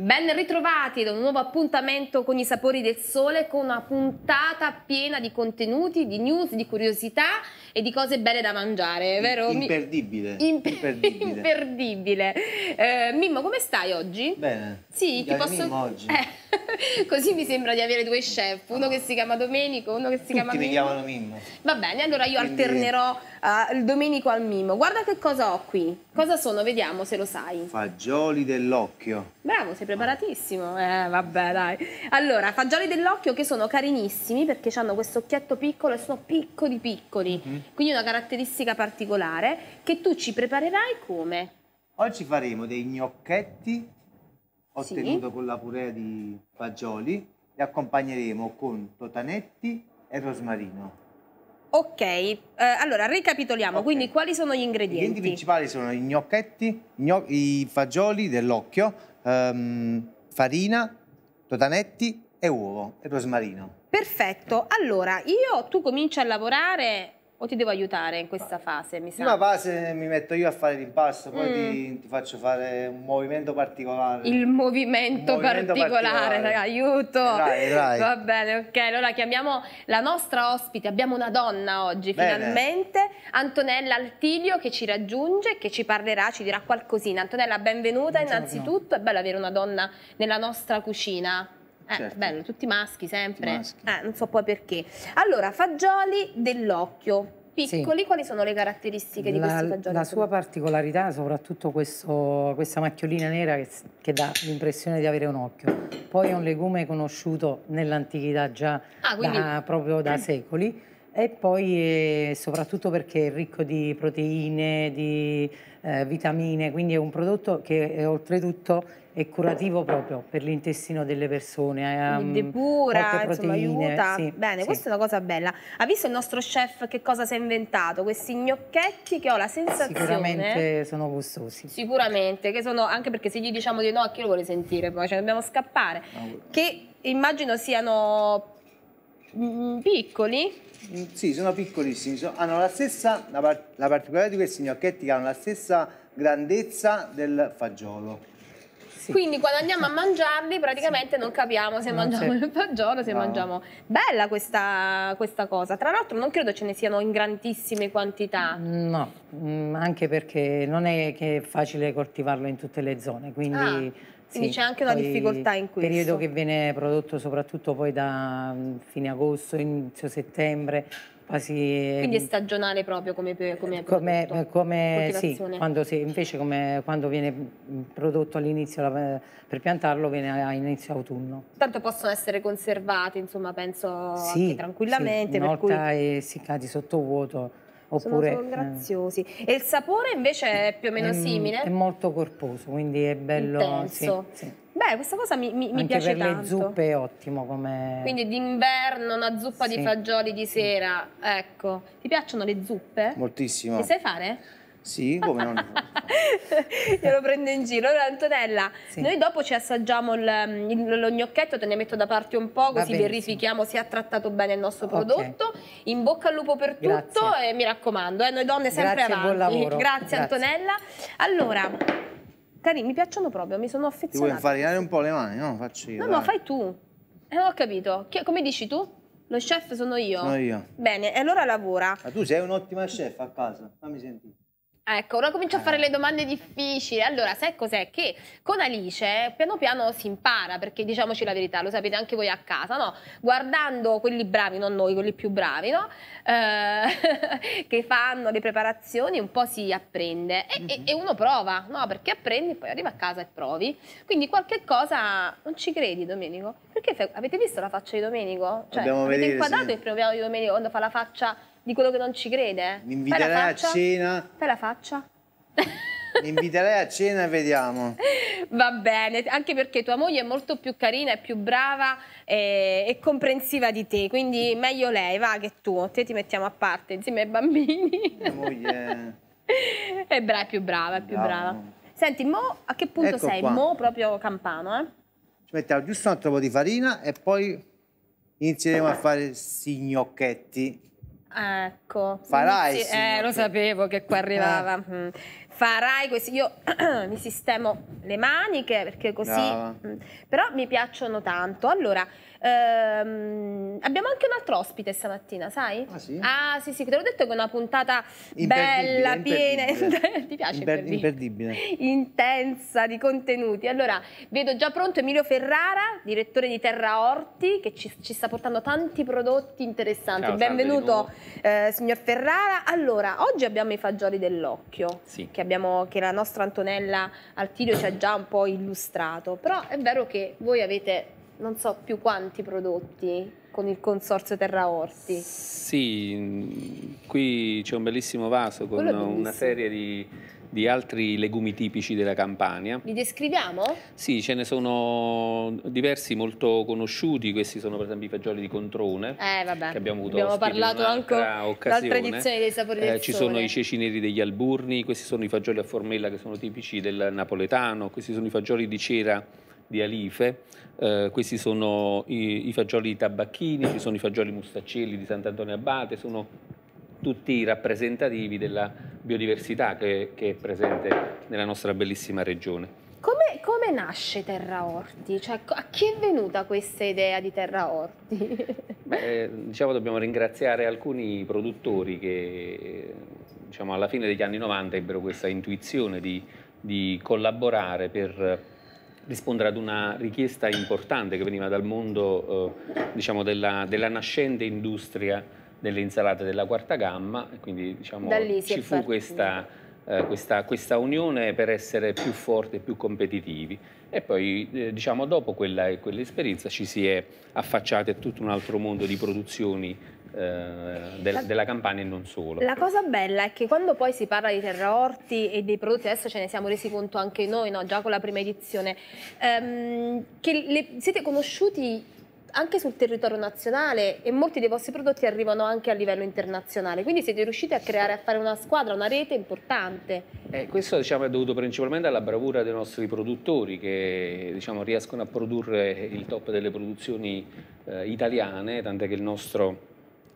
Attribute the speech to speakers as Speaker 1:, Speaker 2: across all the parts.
Speaker 1: Ben ritrovati da un nuovo appuntamento con i sapori del sole, con una puntata piena di contenuti, di news, di curiosità e di cose belle da mangiare, vero?
Speaker 2: Imperdibile. Imper imperdibile.
Speaker 1: imperdibile. Eh, Mimmo, come stai oggi?
Speaker 2: Bene. Sì, Dai, ti posso... Mimmo oggi. Eh.
Speaker 1: Così mi sembra di avere due chef, uno che si chiama Domenico, uno che si Tutti chiama Mimmo. mi chiamano Mimmo. Va bene, allora io Quindi... alternerò uh, il Domenico al Mimmo. Guarda che cosa ho qui. Cosa sono? Vediamo se lo sai.
Speaker 2: Fagioli dell'occhio.
Speaker 1: Bravo, sei preparatissimo. Eh, vabbè, dai. Allora, fagioli dell'occhio che sono carinissimi perché hanno questo occhietto piccolo e sono piccoli piccoli. Mm -hmm. Quindi una caratteristica particolare che tu ci preparerai come?
Speaker 2: Oggi faremo dei gnocchetti ottenuto sì. con la purea di fagioli e accompagneremo con totanetti e rosmarino.
Speaker 1: Ok, eh, allora ricapitoliamo, okay. quindi quali sono gli ingredienti? Gli ingredienti
Speaker 2: principali sono i gnocchetti, gno i fagioli dell'occhio, ehm, farina, totanetti e uovo e rosmarino.
Speaker 1: Perfetto, allora io tu cominci a lavorare o ti devo aiutare in questa fase? Mi sa? Una fase
Speaker 2: mi metto io a fare l'impasto, poi mm. ti, ti, faccio fare un movimento particolare. Il
Speaker 1: movimento, movimento particolare, particolare. aiuto! Dai, dai. Va bene, ok. Allora chiamiamo la nostra ospite, abbiamo una donna oggi bene. finalmente, Antonella Altiglio che ci raggiunge, che ci parlerà, ci dirà qualcosina. Antonella, benvenuta Buongiorno. innanzitutto, è bello avere una donna nella nostra cucina. Eh, certo. Bello, tutti maschi sempre. Maschi. Eh, non so poi perché. Allora, fagioli dell'occhio. Piccoli, sì. quali sono le caratteristiche la, di questi fagioli? La sua
Speaker 3: particolarità, soprattutto questo, questa macchiolina nera che, che dà l'impressione di avere un occhio. Poi è un legume conosciuto nell'antichità già ah, quindi... da, proprio da mm. secoli e poi eh, soprattutto perché è ricco di proteine, di eh, vitamine, quindi è un prodotto che è, oltretutto è curativo proprio per l'intestino delle persone. Um, ehm, depura, insomma, aiuta. Sì, Bene, sì.
Speaker 1: questa è una cosa bella. Ha visto il nostro chef che cosa si è inventato? Questi gnocchetti che ho la sensazione... Sicuramente
Speaker 3: sono gustosi.
Speaker 1: Sicuramente, che sono, anche perché se gli diciamo di no, a chi lo vuole sentire poi? Cioè dobbiamo scappare. No. Che immagino siano mm, piccoli?
Speaker 2: Mm, sì, sono piccolissimi. Hanno la stessa, la, par la particolarità di questi gnocchetti che hanno la stessa grandezza del fagiolo.
Speaker 1: Sì. Quindi quando andiamo a mangiarli praticamente sì. non capiamo se non mangiamo il fagiolo, se wow. mangiamo... Bella questa, questa, cosa. Tra l'altro non credo ce ne siano in grandissime quantità.
Speaker 3: No, mm, anche perché non è che è facile coltivarlo in tutte le zone, quindi... Ah.
Speaker 1: Quindi sì, c'è anche una difficoltà in questo. periodo che
Speaker 3: viene prodotto soprattutto poi da mm, fine agosto, inizio settembre, quasi... Quindi è mm,
Speaker 1: stagionale proprio come, come,
Speaker 3: come, come sì, quando si, invece come, quando viene mm, prodotto all'inizio per piantarlo viene a inizio autunno.
Speaker 1: Tanto possono essere conservati, insomma, penso sì, tranquillamente. Sì, inolta cui...
Speaker 3: essiccati sottovuoto. Oppure, sono, sono eh, graziosi.
Speaker 1: Eh, e il sapore invece è più o meno mm, simile? È
Speaker 3: molto corposo, quindi è bello... Intenso. Sì,
Speaker 1: sì. Eh, questa cosa mi, mi, mi piace per tanto. per le zuppe
Speaker 3: è ottimo come... Quindi
Speaker 1: d'inverno una zuppa sì. di fagioli di sera, ecco. Ti piacciono le zuppe?
Speaker 3: Moltissimo. Le sai
Speaker 1: fare?
Speaker 2: Sì, come non...
Speaker 1: Io lo prendo in giro. Allora, Antonella, sì. noi dopo ci assaggiamo il, il, lo gnocchetto, te ne metto da parte un po', così verifichiamo se ha trattato bene il nostro prodotto. Okay. In bocca al lupo per Grazie. tutto e mi raccomando, eh, noi donne sempre Grazie avanti. Grazie, Grazie, Antonella. Allora carini, mi piacciono proprio, mi sono affezionata. Ti vuoi infarinare
Speaker 2: un po' le mani, no? Faccio io, No, dai. no, fai
Speaker 1: tu. Eh, ho capito. Che, come dici tu? Lo chef sono io? Sono io. Bene, e allora lavora.
Speaker 2: Ma tu sei un'ottima chef a casa, fammi sentire.
Speaker 1: Ecco, ora comincio a fare eh. le domande difficili. Allora, sai cos'è? Che con Alice piano piano si impara, perché diciamoci la verità, lo sapete anche voi a casa, no? Guardando quelli bravi, non noi, quelli più bravi, no? Eh, che fanno le preparazioni, un po' si apprende e, mm -hmm. e, uno prova, no? Perché apprendi, poi arriva a casa e provi. Quindi qualche cosa, non ci credi Domenico? Perché avete visto la faccia di Domenico? Cioè, Dobbiamo avete vedere, inquadrato sì. il primo piano di Domenico quando fa la faccia di quello che non ci crede. Mi inviterai a cena. Fai la faccia.
Speaker 2: Mi inviterai a cena e vediamo.
Speaker 1: Va bene, anche perché tua moglie è molto più carina, è più brava e, e comprensiva di te, quindi meglio lei, va che tu, te ti mettiamo a parte insieme ai bambini. Mia moglie è, bra è più brava, è più brava. brava. Senti, mo a che punto ecco sei? Qua. Mo proprio campano,
Speaker 2: eh? Ci mettiamo giusto un altro po' di farina e poi inizieremo a fare signocchetti.
Speaker 1: Ecco. Farai. Eh, lo sapevo che qua arrivava. Eh. Mm farai questo. Io mi sistemo le maniche perché così. Brava. Mm, però mi piacciono tanto. Allora, ehm, abbiamo anche un altro ospite stamattina, sai? Ah sì? Ah sì, sì, te l'ho detto che è una puntata bella, piena. Ti piace? Imper imperdibile. Intensa di contenuti. Allora, vedo già pronto Emilio Ferrara, direttore di Terra Orti, che ci, ci sta portando tanti prodotti interessanti. Ciao, Benvenuto, eh, signor Ferrara. Allora, oggi abbiamo i fagioli dell'occhio. Sì. Che abbiamo, che la nostra Antonella Artilio ci ha già un po' illustrato, però è vero che voi avete non so più quanti prodotti con il consorzio Terra
Speaker 4: Orti. Sì, qui c'è un bellissimo vaso con una serie di di altri legumi tipici della Campania.
Speaker 1: Li descriviamo?
Speaker 4: Sì, ce ne sono diversi molto conosciuti, questi sono per esempio i fagioli di Controne,
Speaker 1: eh, vabbè. che abbiamo avuto abbiamo parlato anche l'altra edizione dei sapori del eh, Ci sono i
Speaker 4: ceci neri degli Alburni, questi sono i fagioli a formella che sono tipici del napoletano, questi sono i fagioli di cera di Alife, eh, questi sono i, i fagioli di Tabacchini, ci sono i fagioli mustaccelli di Sant'Antonio Abate, sono tutti i rappresentativi della biodiversità che, che è presente nella nostra bellissima regione.
Speaker 1: Come, come, nasce Terra Orti? Cioè, a chi è venuta questa idea di Terra Orti?
Speaker 4: Beh, diciamo dobbiamo ringraziare alcuni produttori che diciamo, alla fine degli anni 90 ebbero questa intuizione di, di collaborare per rispondere ad una richiesta importante che veniva dal mondo eh, diciamo, della, della nascente industria delle insalate della quarta gamma, quindi diciamo, ci fu questa, eh, questa, questa, unione per essere più forti e più competitivi. E poi eh, diciamo, dopo quell'esperienza quell ci si è affacciati a tutto un altro mondo di produzioni eh, della, della Campania e non solo. La
Speaker 1: cosa bella è che quando poi si parla di terra orti e dei prodotti, adesso ce ne siamo resi conto anche noi, no? già con la prima edizione, ehm, che le, siete conosciuti anche sul territorio nazionale e molti dei vostri prodotti arrivano anche a livello internazionale, quindi siete riusciti a creare, a fare una squadra, una rete importante.
Speaker 4: Eh, questo diciamo, è dovuto principalmente alla bravura dei nostri produttori che diciamo, riescono a produrre il top delle produzioni eh, italiane, tant'è che il nostro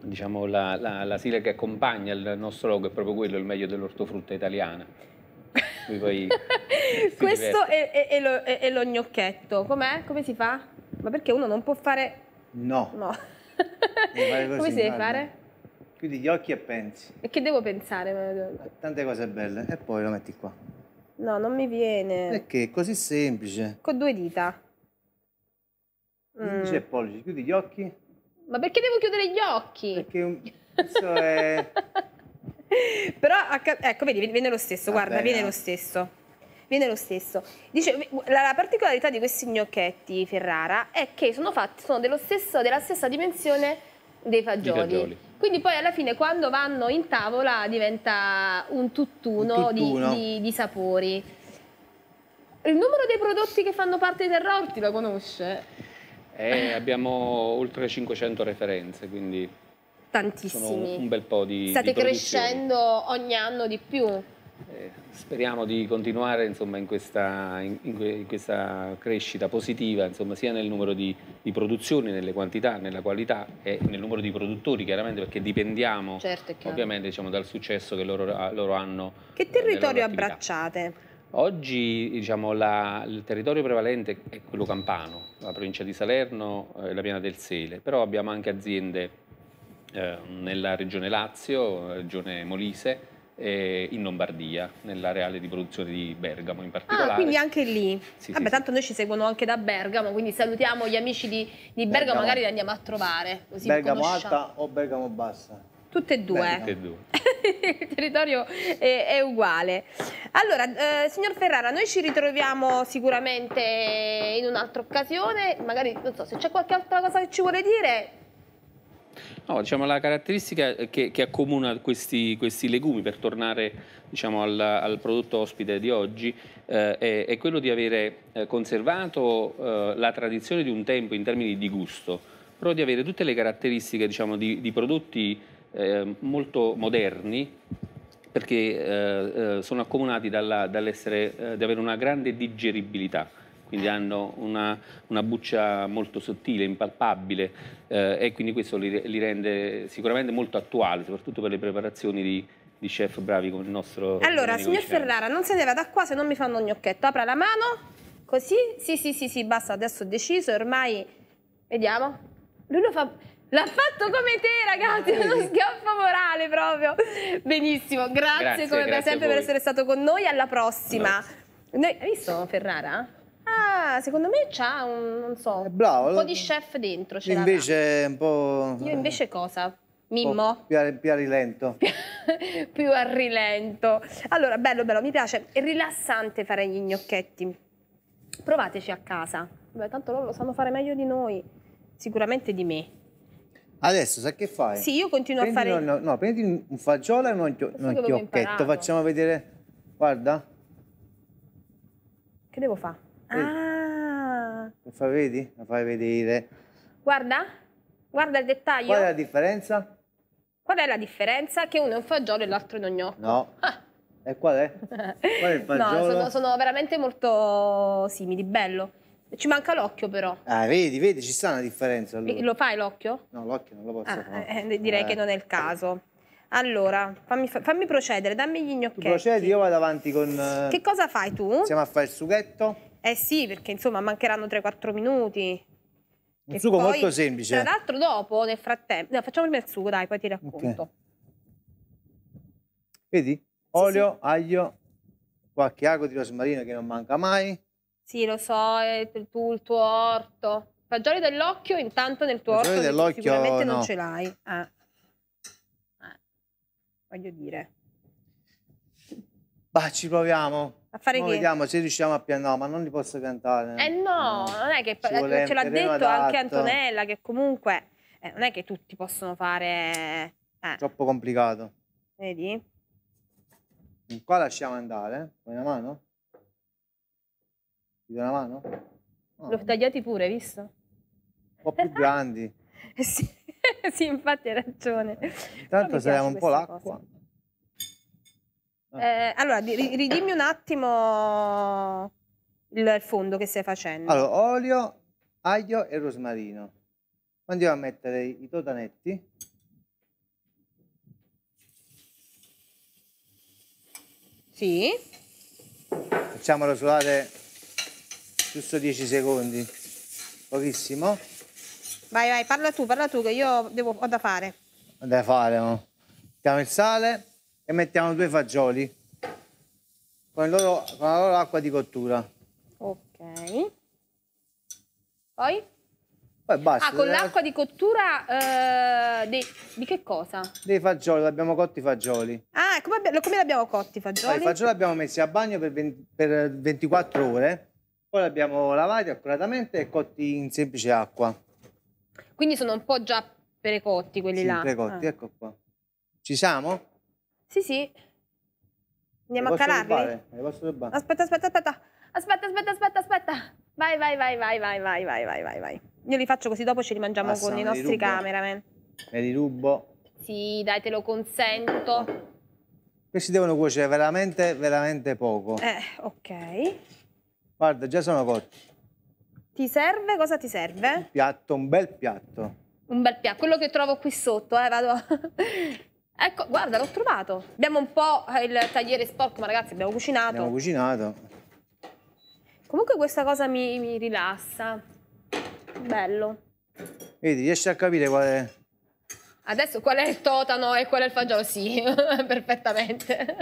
Speaker 4: diciamo, la, la, la sigla che accompagna il nostro logo è proprio quello, il meglio dell'ortofrutta italiana. Questo è,
Speaker 1: è, è, lo, è, lo gnocchetto, com'è? Come si fa? Ma perché uno non può fare... No. No.
Speaker 4: Fare
Speaker 1: Come si deve fare?
Speaker 2: Chiudi gli occhi e pensi.
Speaker 1: E che devo pensare?
Speaker 2: Eh, tante cose belle. E poi lo metti qua.
Speaker 1: No, non mi viene.
Speaker 2: Perché è così semplice.
Speaker 1: Con due dita. Indice mm. e
Speaker 2: pollice. Chiudi gli occhi.
Speaker 1: Ma perché devo chiudere gli occhi? Perché
Speaker 2: questo è...
Speaker 1: Però, ecco, vedi, viene lo stesso. Vabbè, ah, guarda, viene no. lo stesso viene lo stesso. Dice, la particolarità di questi gnocchetti Ferrara è che sono fatti, sono dello stesso, della stessa dimensione dei fagioli. fagioli. Quindi poi alla fine quando vanno in tavola diventa un tuttuno, un tuttuno. Di, di, di, sapori. Il numero dei prodotti che fanno parte del Rorti lo conosce?
Speaker 4: Eh, abbiamo oltre 500 referenze, quindi
Speaker 1: tantissimi. Sono un
Speaker 4: bel po' di State di crescendo
Speaker 1: ogni anno di più.
Speaker 4: Eh, speriamo di continuare insomma, in, questa, in, in, questa, crescita positiva insomma, sia nel numero di, di, produzioni, nelle quantità, nella qualità e nel numero di produttori chiaramente perché dipendiamo
Speaker 1: certo, ovviamente
Speaker 4: diciamo, dal successo che loro, loro hanno. Che eh, territorio
Speaker 1: abbracciate?
Speaker 4: Oggi diciamo, la, il territorio prevalente è quello campano, la provincia di Salerno e eh, la piana del Sele, però abbiamo anche aziende eh, nella regione Lazio, regione Molise, eh, in Lombardia, nell'areale di produzione di Bergamo in ah, particolare. Ah, quindi
Speaker 1: anche lì. Sì, Vabbè, sì, tanto sì. noi ci seguono anche da Bergamo, quindi salutiamo gli amici di, di Bergamo, Bergamo, magari li andiamo a trovare. Così Bergamo alta
Speaker 2: o Bergamo bassa? Tutte e due. Tutte e due.
Speaker 1: Il territorio è, è uguale. Allora, eh, signor Ferrara, noi ci ritroviamo sicuramente in un'altra occasione, magari, non so, se c'è qualche altra cosa che ci vuole dire,
Speaker 4: No, diciamo la caratteristica che, che accomuna questi, questi, legumi, per tornare diciamo, al, al, prodotto ospite di oggi, eh, è, è, quello di avere eh, conservato eh, la tradizione di un tempo in termini di gusto, però di avere tutte le caratteristiche diciamo, di, di, prodotti eh, molto moderni, perché eh, eh, sono accomunati dall'essere, dall di avere una grande digeribilità quindi hanno una, una buccia molto sottile, impalpabile eh, e quindi questo li, li, rende sicuramente molto attuali, soprattutto per le preparazioni di, di chef bravi come il nostro. Allora, signor Ciano.
Speaker 1: Ferrara, non se ne vada qua se non mi fanno un gnocchetto. Apra la mano, così, sì, sì, sì, sì, basta, adesso ho deciso, ormai, vediamo. Lui lo fa... L'ha fatto come te, ragazzi, uno schiaffo morale proprio. Benissimo, grazie, grazie come grazie sempre per essere stato con noi. Alla prossima. Noi, hai visto Ferrara? Ah, secondo me c'ha un, non so, Bravo, un po' di chef dentro.
Speaker 2: invece un po'... Io invece
Speaker 1: cosa? Mimmo?
Speaker 2: Più a, più a, rilento.
Speaker 1: più a rilento. Allora, bello, bello, mi piace. È rilassante fare gli gnocchetti. Provateci a casa. Beh, tanto loro lo sanno fare meglio di noi. Sicuramente di me.
Speaker 2: Adesso sai che fai? Sì, io continuo prendi a fare... No, no, prendi un fagiolo e un gnocchietto. Facciamo vedere... Guarda. Che devo fare?
Speaker 1: Ah.
Speaker 2: Lo fai, vedi? Lo fai vedere.
Speaker 1: Guarda, guarda il dettaglio. Qual è la
Speaker 2: differenza?
Speaker 1: Qual è la differenza? Che uno è un fagiolo e l'altro è un gnocco.
Speaker 2: No. Ah. E qual è? Qual è il fagiolo? no, sono, sono
Speaker 1: veramente molto simili, bello. Ci manca l'occhio però. Ah,
Speaker 2: vedi, vedi, ci sta una differenza. Allora. Lo fai l'occhio? No, l'occhio non lo posso ah, fare.
Speaker 1: Eh, eh direi eh. che non è il caso. Allora, fammi, fammi procedere, dammi gli gnocchetti. Tu procedi,
Speaker 2: io vado avanti con... Che
Speaker 1: cosa fai tu? Siamo
Speaker 2: a fare il sughetto.
Speaker 1: Eh sì, perché insomma mancheranno 3-4 minuti.
Speaker 2: Un e sugo poi, molto semplice. Tra l'altro
Speaker 1: dopo, nel frattempo... No, facciamo prima il sugo, dai, poi ti racconto. Okay.
Speaker 2: Vedi? Olio, sì, sì. aglio, qualche ago di rosmarino che non manca mai.
Speaker 1: Sì, lo so, tu eh, il tuo orto. Fagioli dell'occhio intanto nel tuo Fagioli orto dell'occhio, sicuramente no. non ce l'hai. Eh. Eh. Voglio dire.
Speaker 2: Bah, ci proviamo. A fare che? vediamo se riusciamo a piantare, no, ma non li posso piantare. Eh
Speaker 1: no, no. Mm. non è che ce l'ha detto adatto. anche Antonella che comunque eh, non è che tutti possono fare... Eh.
Speaker 2: Troppo complicato. Vedi? Mm, qua lasciamo andare, eh. vuoi una mano? Ti do una mano?
Speaker 1: No. L'ho tagliati pure, visto? Un
Speaker 2: po' più grandi.
Speaker 1: sì, sì, infatti hai ragione. Intanto saliamo un po' l'acqua. Eh, allora,
Speaker 2: ridimmi
Speaker 1: un attimo il fondo che stai facendo. Allora,
Speaker 2: olio, aglio e rosmarino. Andiamo a mettere i totanetti. Sì. Facciamolo suolare giusto 10 secondi, pochissimo.
Speaker 1: Vai, vai, parla tu, parla tu, che io devo, ho da fare.
Speaker 2: Ho da fare, no? Oh. Mettiamo il sale e mettiamo due fagioli con, loro, con la loro acqua di cottura.
Speaker 3: Ok.
Speaker 1: Poi?
Speaker 2: Poi basta. Ah, con eh. l'acqua
Speaker 1: di cottura eh, dei, di che cosa?
Speaker 2: Dei fagioli, abbiamo cotti i fagioli.
Speaker 1: Ah, ecco, come, abbiamo, come li abbiamo cotti i fagioli? Poi, I
Speaker 2: fagioli li abbiamo messi a bagno per, 20, per 24 ore, poi li abbiamo lavati accuratamente e cotti in semplice acqua.
Speaker 1: Quindi sono un po' già precotti quelli sì, là. precotti, ah.
Speaker 2: ecco qua. Ci siamo?
Speaker 1: Sì, sì. Andiamo a calarli.
Speaker 2: Aspetta, aspetta, aspetta.
Speaker 1: Aspetta, aspetta, aspetta, aspetta. Vai, vai, vai, vai, vai, vai, vai, vai, vai, vai. Io li faccio così dopo ce li mangiamo Passa, con i nostri cameraman.
Speaker 2: Me li rubo.
Speaker 1: Sì, dai, te lo consento.
Speaker 2: Questi devono cuocere veramente, veramente poco.
Speaker 1: Eh, ok.
Speaker 2: Guarda, già sono cotti.
Speaker 1: Ti serve? Cosa ti serve? Un
Speaker 2: piatto, un bel piatto.
Speaker 1: Un bel piatto. Quello che trovo qui sotto, eh, vado. Ecco, guarda, l'ho trovato. Abbiamo un po' il tagliere sporco, ma ragazzi, abbiamo cucinato. Abbiamo
Speaker 2: cucinato.
Speaker 1: Comunque questa cosa mi, mi rilassa. Bello.
Speaker 2: Vedi, riesci a capire qual è...
Speaker 1: Adesso qual è il totano e qual è il fagiolo? Sì, perfettamente.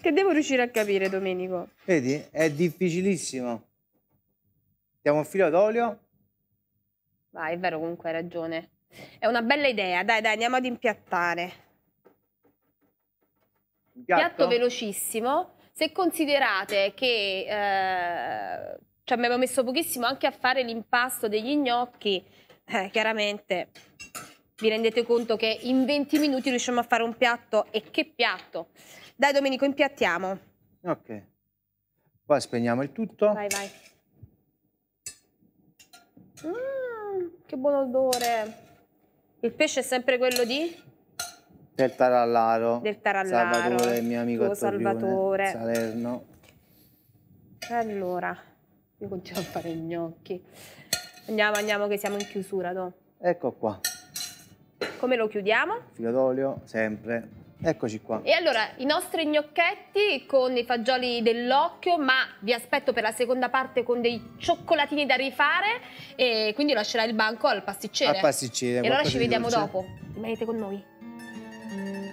Speaker 1: che devo riuscire a capire, Domenico?
Speaker 2: Vedi, è difficilissimo. Diamo un filo d'olio.
Speaker 1: Vai, è vero, comunque hai ragione. È una bella idea. Dai, dai, andiamo ad impiattare. Piatto, Piatto velocissimo. Se considerate che eh, ci abbiamo messo pochissimo anche a fare l'impasto degli gnocchi, eh, chiaramente vi rendete conto che in 20 minuti riusciamo a fare un piatto e che piatto. Dai Domenico, impiattiamo.
Speaker 2: Ok. Poi spegniamo il tutto. Vai,
Speaker 1: vai. Mmm, che buon odore. Il pesce è sempre quello di?
Speaker 2: Del Tarallaro. Del Tarallaro. Salvatore, il mio amico tuo Salvatore. Salerno.
Speaker 1: Allora, io continuo a fare i gnocchi. Andiamo, andiamo che siamo in chiusura, no? Ecco qua. Come lo chiudiamo?
Speaker 2: Filo d'olio, sempre. Eccoci qua. E
Speaker 1: allora, i nostri gnocchetti con i fagioli dell'occhio, ma vi aspetto per la seconda parte con dei cioccolatini da rifare e quindi lascerai il banco al pasticcere. Al pasticcere. E allora ci vediamo dopo. Rimanete con noi.